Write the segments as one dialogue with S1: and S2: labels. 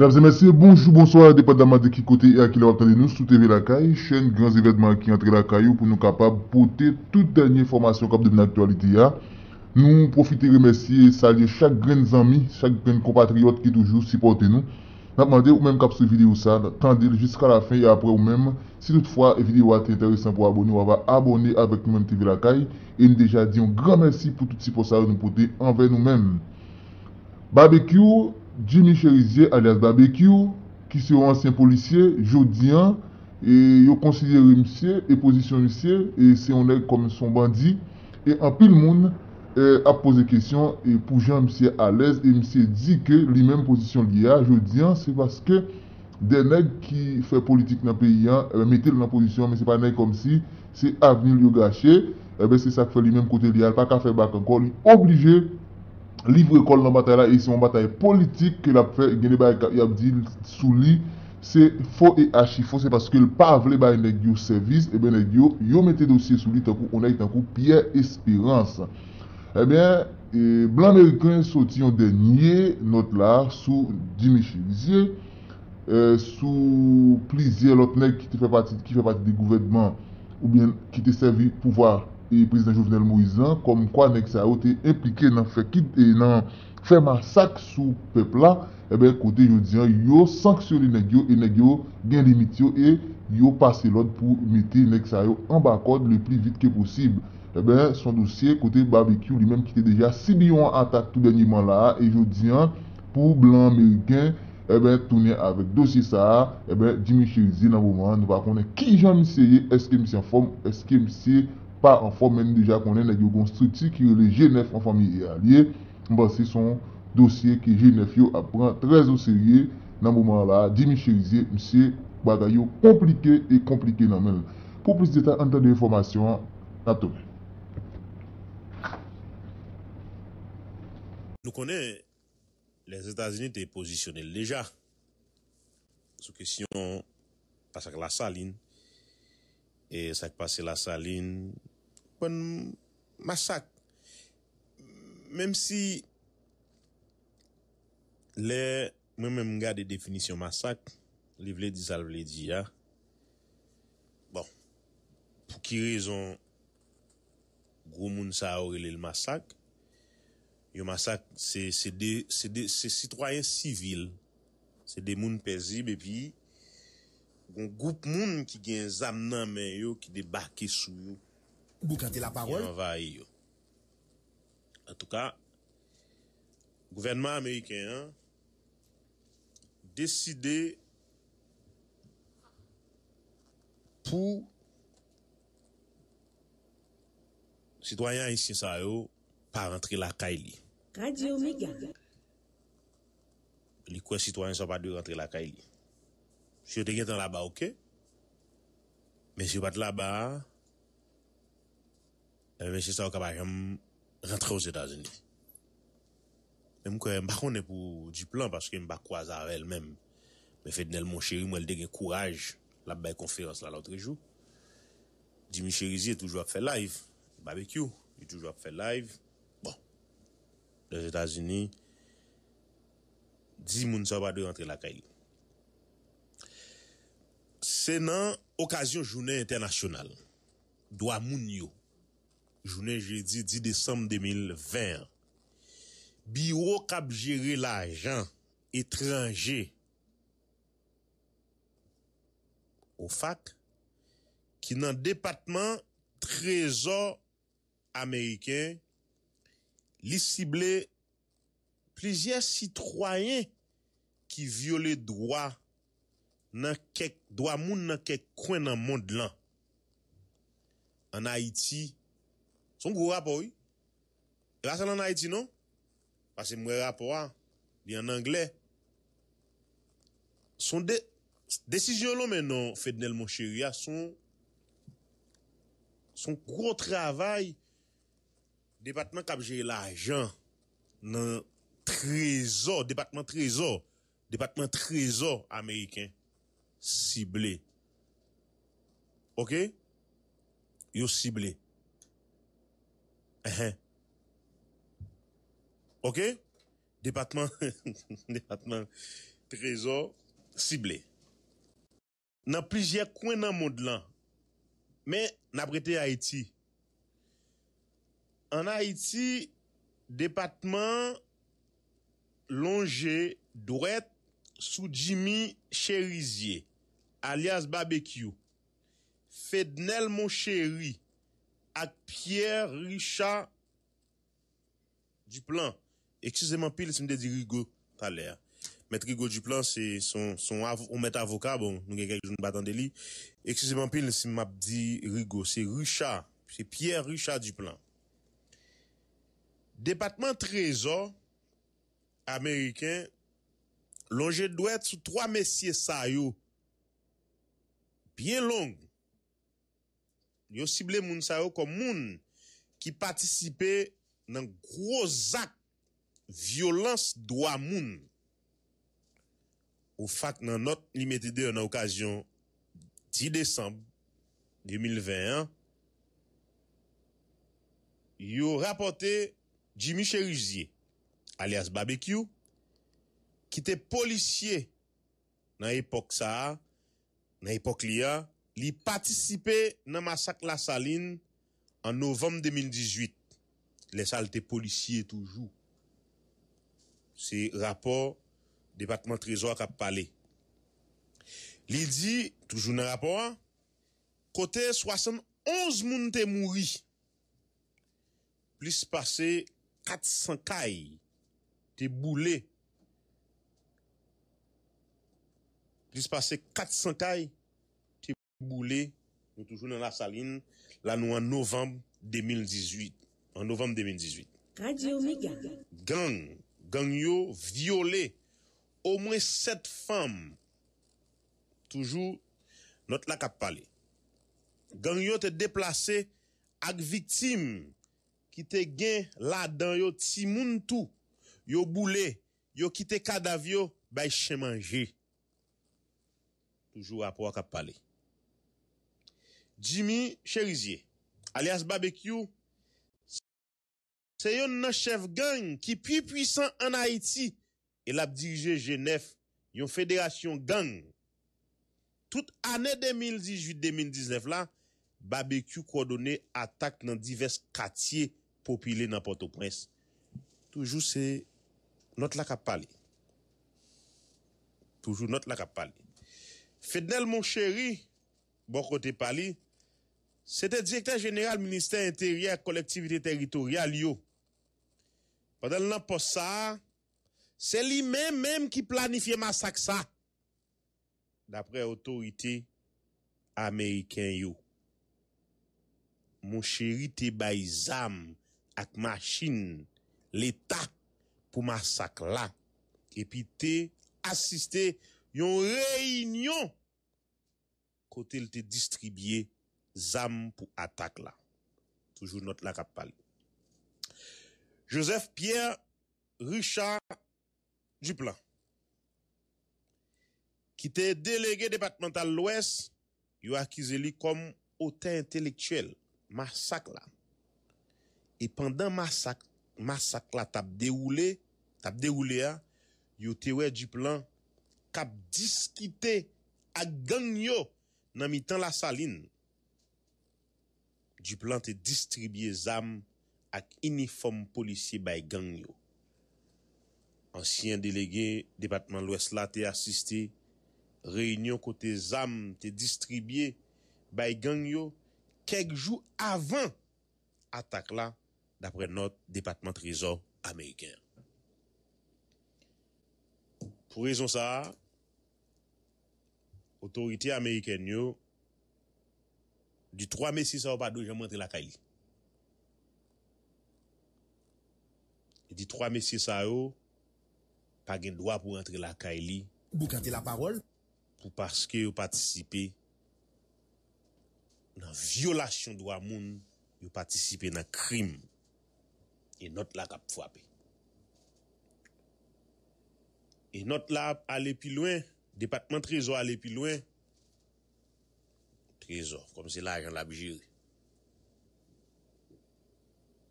S1: Mesdames et messieurs, bonjour, bonsoir, dépendamment de qui côté et à qui l'on nous sur TV La Caille, chaîne grands événements qui entre la Lakaï pour nous capables de porter toute dernière information comme de l'actualité. Hein. Nous profiterons, profiter, remercier, saluer chaque grand ami, chaque grand compatriote qui toujours supporte nous. Nous demandons ou même cap sur vidéo ça, tendez jusqu'à la fin et après ou même. Si toutefois la vidéo est intéressante pour abonner, on va abonner avec nous-mêmes TV La Et nous déjà dire un grand merci pour tout ce que nous porter envers nous-mêmes. Barbecue, Jimmy Cherizier alias Barbecue, ki se ou ansyen policier, jo diyan, yo konsidere msye, e pozisyon msye, se ou neg kom son bandi, e apil moun ap pose kesyon, pou euh, jan msye ales, msye di ke li menm pozisyon li a, jo diyan, se baske, de neg ki fe politik nan peyan, metel nan pozisyon, me se pa neg kom si, se avenil yo gache, se sa fe li menm kote li al, pa ka fe bakan kol, li oblije, Livre kol nan bataye la, e si nan bataye politik, ke la pre, geni ba yabdi sou li, se fo e ashi fo, se paske l pa vle ba yon eg yo servis, e ben eg yo, yon mette dosye sou li, ta kou, ou nek, ta kou, piye espirans. E ben, blan Amerikans soti yon denye not la, sou dimi chilize, sou plizye lot nek ki te fè pati, ki fè pati de gouvedman, ou ben ki te servi pouvar, e prezident Jovenel Moizan, kom kwa Nek Sayo te implike nan fekid e nan fe masak sou pepla, e ben kote yo diyan, yo sanksyon li Nekyo, e Nekyo gen limit yo, e yo pase lode pou meti Nek Sayo an bakod le pli vit ke posib. E eh ben, son dosye, kote barbecue li menm ki te deja 6 bil yo an atak tout denye man la, e yo diyan, pou blan Ameriken, e eh ben, toune avèk dosye sa, e eh ben, Jimmy Chirizi nan bouman, nou bakonnen, ki jan misye ye, eske misye an form, eske misye pa an formen dija konen nek yo konstruti ki yo le G9 an familye alye, mba se son dosye ki G9 yo apren trez o serye nan mouman la dimichelize mse waday yo komplike e komplike nan men. Pou plis de ta anten de informasyon, nato.
S2: Nou konen les Etats-Unis te posisyone leja sou kesyon tasak la saline e sak pase la saline Pwenn masak Mem si Le Mwen men mga de definisyon masak Li vle dizal vle di ya Bon Pwou ki rezon Grou moun sa a orile l masak Yo masak Se sitroyen sivil Se demoun pezi Bepi Gon goup moun ki gen zam nan men yo Ki debarke sou yo boucanter la parole. En tout cas, le gouvernement américain a hein, décidé pour citoyens ici, ça pas rentrer la Kaili.
S1: Radio Omega.
S2: Les quoi citoyens sont pas de rentrer la Kaili. Je suis dans là-bas, OK? Mais je pas là-bas, Mè mè chè sa w kaba jèm rentre w zétazini. Mè mè kouè mba konè pou di plan paske mba kouazare el mèm. Mè fè dine l moun chéri mwen l de gen kouaj la bè konferans la loutre jou. Di mè chéri zi e toujou ap fè live. Barbe kyou. E toujou ap fè live. Bon. Dè zétazini di moun sa w pa dè rentre l akay. Se nan okasyon jounè internasyonal dwa moun yo jounè jè di 10 désem 2020, biro kap jiri la ajan etranjè ou fak ki nan depatman trezor Amerike li sible plizye sitroyen ki viole dwa nan kek dwa moun nan kek kwen nan mond lan an Haiti Son gwo rapo yi? E la san nan Haiti, non? Pase mwe rapo a, di an Angle. Son de, desijyon lo menon, Fede Nel Monchiria, son, son kwo travay, depatman kapje l'ajan, nan trezor, depatman trezor, depatman trezor Ameriken, sible. Ok? Yo sible. Depatman Depatman Trezor Sible Nan plije kwen nan mod lan Men naprete Haiti An Haiti Depatman Longe Duret Sou Jimmy Cherizier Alias BBQ Fednel mon chéri Pierre Richard Duplan. excusez-moi pile, si je dit Rigo l'air. Mais Rigo Duplan c'est son, son av avocat, bon, nous avons pas de excusez Excusez-moi, pile, si m'a dit Rigo, C'est Richard, C'est Pierre Richard Duplan. Département Trésor Américain longe de sous sous trois messieurs Bien long. Yo sible moun sa yo kom moun ki patisipe nan grozak violans do a moun. Ou fak nan not li metide yo nan okasyon 10 Desemble 2021. Yo rapote Jimmy Cherusier alias BBQ ki te polisye nan epok sa, nan epok li a. li patisipe nan masak la saline an novem 2018. Le sal te polisye toujou. Se rapor Depatman Trezor kap pale. Li di, toujou nan rapor, kote 71 moun te mouri. Li se pase 400 kay te boule. Li se pase 400 kay Boulé, nou toujou nan la saline, la nou an novembe 2018. An novembe 2018.
S1: Radio Mega.
S2: Gang, gang yo viole, omwen set fam, toujou, not la kap pale. Gang yo te deplase ak vitim, ki te gen la dan yo timoun tou, yo boulé, yo ki te kadav yo, bay chè manje. Toujou ap wak ap pale. Jimmy Cherizier alias Barbecue Se yon nan chef gang ki pi pwisan an Haiti El ap dirije Genève yon federation gang Tout anè 2018-2019 la Barbecue kwa donè atak nan divers katye popile nan Port-au-Prince Toujou se not lak ap pale Toujou not lak ap pale Fedel mon chéri bon kote pali Se te direkten jeneral minister interior kolektivite teritorial yo. Padel nan pos sa, se li men men ki planifiye masak sa. Dapre otorite Ameriken yo. Mon chéri te bayzam ak ma chine l'Etat pou masak la. E pi te asiste yon reynyon kote l te distribye yo. zam pou atak la. Toujou not la kap pali. Joseph Pierre Richard Duplan, ki te delege departemental l'Ouest, yo akize li kom ote intelektuel, masak la. E pandan masak la tap de oule, tap de oule ya, yo te we Diplan, kap diskite ak gang yo nan mi tan la salin, Du plan te distribye zam ak uniform polisye bay gang yo. Ansyen delege, departement lwes la te asiste, reynyon kote zam te distribye bay gang yo, kek jou avan atak la dapre not departement trezor ameyken. Pou rezon sa, otorite ameyken yo, Di 3 mesi sa ou pa do, jan mwen entri la ka e li. Di 3 mesi sa ou, pa gen dwa pou entri la ka e li. Bou kante la parol? Pou paske yo patisipe nan violasyon do a moun, yo patisipe nan krim. E not la kap fwape. E not la ale pi lwen, depatman trezo ale pi lwen, kom se lage an la bi jiri.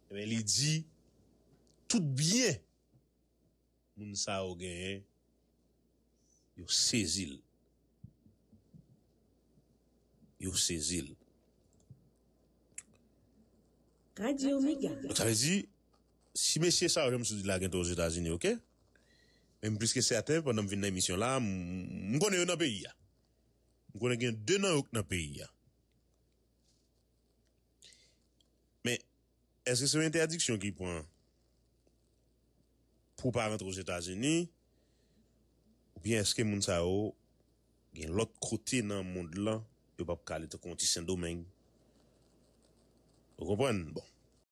S2: E men li di, tout biye, moun sa o genye, yo sezil. Yo sezil.
S1: O sa ve
S2: di, si mesye sa o genye moun se di lage an to zi tazini, mwen briske saten, pandan m vin nan emisyon la, mwen konen yo nan beyi ya. Mwen konen gen denan ouk nan peyi ya. Men, eske sewe interdiksyon ki pou an? Pou pa rentre ou Zeta Zeni? Ou bien eske moun sa ou gen lot kote nan moun la? Yo pap kalete konti Sendo men? Ropwen? Bon.